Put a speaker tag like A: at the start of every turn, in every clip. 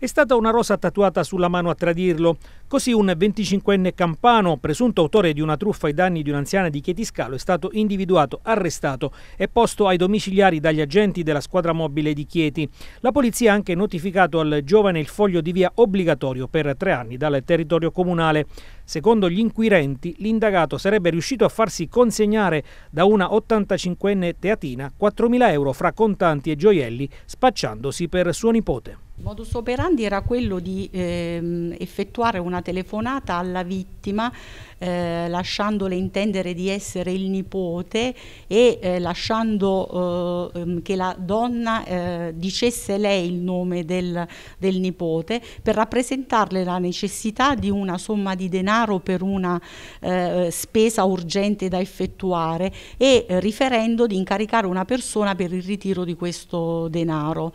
A: È stata una rosa tatuata sulla mano a tradirlo. Così un 25enne campano, presunto autore di una truffa ai danni di un'anziana di Chietiscalo, è stato individuato, arrestato e posto ai domiciliari dagli agenti della squadra mobile di Chieti. La polizia ha anche notificato al giovane il foglio di via obbligatorio per tre anni dal territorio comunale. Secondo gli inquirenti, l'indagato sarebbe riuscito a farsi consegnare da una 85enne teatina 4.000 euro fra contanti e gioielli, spacciandosi per suo nipote.
B: Il modus operandi era quello di eh, effettuare una telefonata alla vittima eh, lasciandole intendere di essere il nipote e eh, lasciando eh, ehm, che la donna eh, dicesse lei il nome del, del nipote per rappresentarle la necessità di una somma di denaro denaro per una eh, spesa urgente da effettuare e eh, riferendo di incaricare una persona per il ritiro di questo denaro.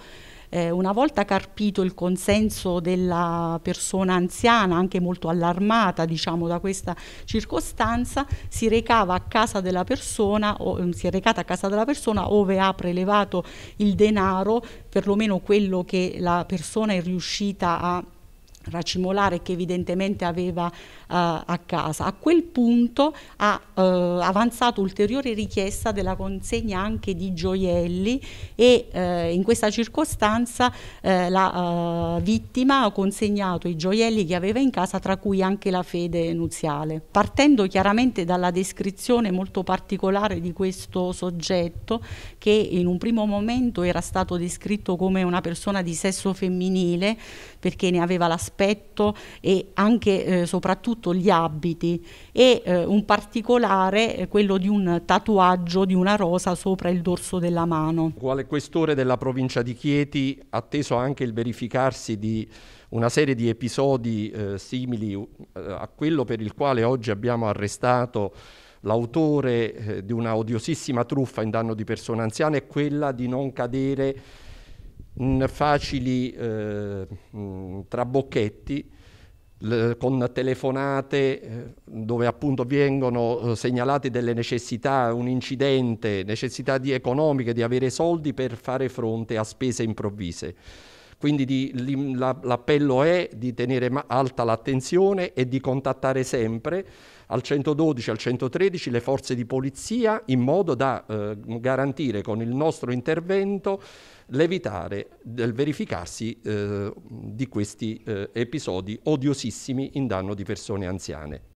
B: Eh, una volta carpito il consenso della persona anziana, anche molto allarmata diciamo, da questa circostanza, si, recava a casa della persona, o, mm, si è recata a casa della persona ove ha prelevato il denaro, perlomeno quello che la persona è riuscita a racimolare che evidentemente aveva uh, a casa. A quel punto ha uh, avanzato ulteriore richiesta della consegna anche di gioielli e uh, in questa circostanza la vittima ha consegnato i gioielli che aveva in casa tra cui anche la fede nuziale. Partendo chiaramente dalla descrizione molto particolare di questo soggetto che in un primo momento era stato descritto come una persona di sesso femminile perché ne aveva la spalla l'aspetto e anche eh, soprattutto gli abiti e eh, un particolare eh, quello di un tatuaggio di una rosa sopra il dorso della mano.
C: Quale questore della provincia di Chieti atteso anche il verificarsi di una serie di episodi eh, simili eh, a quello per il quale oggi abbiamo arrestato l'autore eh, di una odiosissima truffa in danno di persone anziane è quella di non cadere mh, facili eh, mh, mm, trabocchetti con telefonate eh, dove appunto vengono eh, segnalate delle necessità, un incidente, necessità di economiche, di avere soldi per fare fronte a spese improvvise. Quindi di, la, l'appello è di tenere alta l'attenzione e di contattare sempre al 112 al 113 le forze di polizia in modo da eh, garantire con il nostro intervento l'evitare del verificarsi eh, di questi eh, episodi odiosissimi in danno di persone anziane.